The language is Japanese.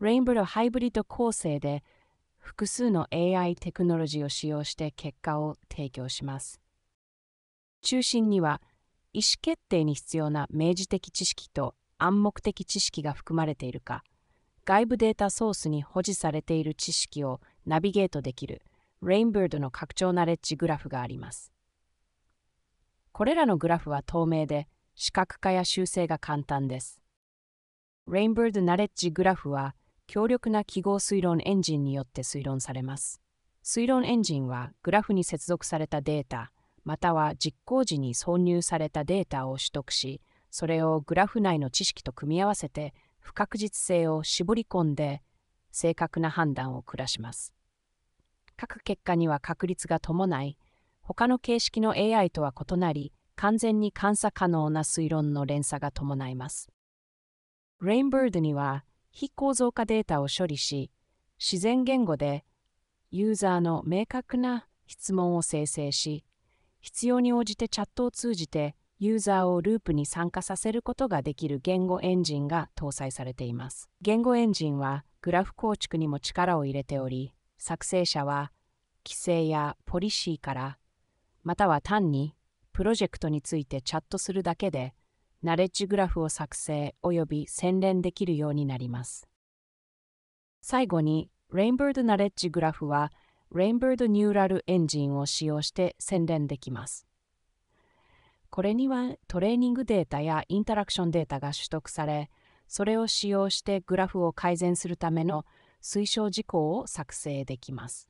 レインブルハイブリッド構成で複数の AI テクノロジーを使用して結果を提供します。中心には意思決定に必要な明示的知識と暗黙的知識が含まれているか外部データソースに保持されている知識をナビゲートできる Rainbird の拡張ナレッジグラフがあります。これらのグラフは透明で視覚化や修正が簡単です。Rainbird ナレッジグラフは強力な記号推論エンジンによって推論されます。推論エンジンはグラフに接続されたデータ、または実行時に挿入されたデータを取得し、それをグラフ内の知識と組み合わせて不確実性を絞り込んで正確な判断を下します。各結果には確率が伴い、他の形式の AI とは異なり、完全に監査可能な推論の連鎖が伴います。レインブールドには非構造化データを処理し、自然言語でユーザーの明確な質問を生成し、必要に応じてチャットを通じてユーザーをループに参加させることができる言語エンジンが搭載されています。言語エンジンはグラフ構築にも力を入れており、作成者は規制やポリシーから、または単にプロジェクトについてチャットするだけでナレッジグラフを作成および洗練できるようになります。最後に、Rainbird ナレッジグラフは、Rainbird ニューラルエンジンを使用して洗練できます。これにはトレーニングデータやインタラクションデータが取得され、それを使用してグラフを改善するための推奨事項を作成できます。